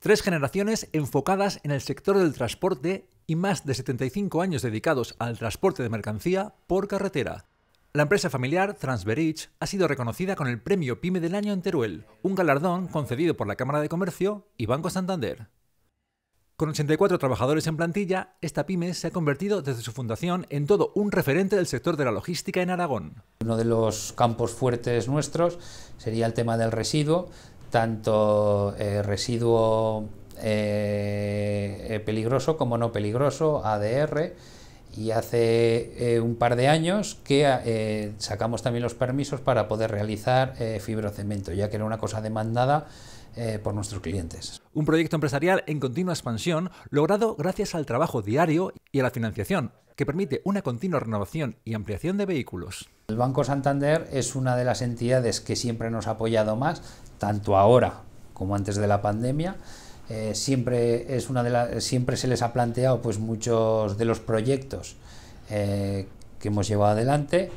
Tres generaciones enfocadas en el sector del transporte y más de 75 años dedicados al transporte de mercancía por carretera. La empresa familiar Transberich ha sido reconocida con el Premio Pyme del Año en Teruel, un galardón concedido por la Cámara de Comercio y Banco Santander. Con 84 trabajadores en plantilla, esta pyme se ha convertido desde su fundación en todo un referente del sector de la logística en Aragón. Uno de los campos fuertes nuestros sería el tema del residuo, tanto eh, residuo eh, eh, peligroso como no peligroso, ADR, y hace un par de años que sacamos también los permisos para poder realizar fibrocemento, ya que era una cosa demandada por nuestros clientes. Un proyecto empresarial en continua expansión, logrado gracias al trabajo diario y a la financiación, que permite una continua renovación y ampliación de vehículos. El Banco Santander es una de las entidades que siempre nos ha apoyado más, tanto ahora como antes de la pandemia. Eh, siempre, es una de siempre se les ha planteado pues, muchos de los proyectos eh, que hemos llevado adelante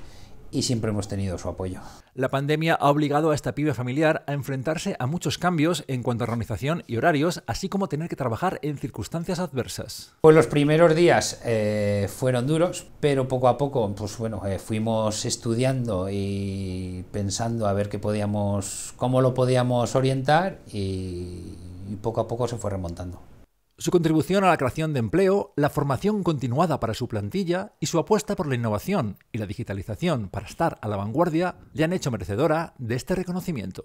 y siempre hemos tenido su apoyo. La pandemia ha obligado a esta pibe familiar a enfrentarse a muchos cambios en cuanto a organización y horarios, así como tener que trabajar en circunstancias adversas. Pues los primeros días eh, fueron duros, pero poco a poco, pues bueno, eh, fuimos estudiando y pensando a ver qué podíamos, cómo lo podíamos orientar y poco a poco se fue remontando su contribución a la creación de empleo, la formación continuada para su plantilla y su apuesta por la innovación y la digitalización para estar a la vanguardia le han hecho merecedora de este reconocimiento.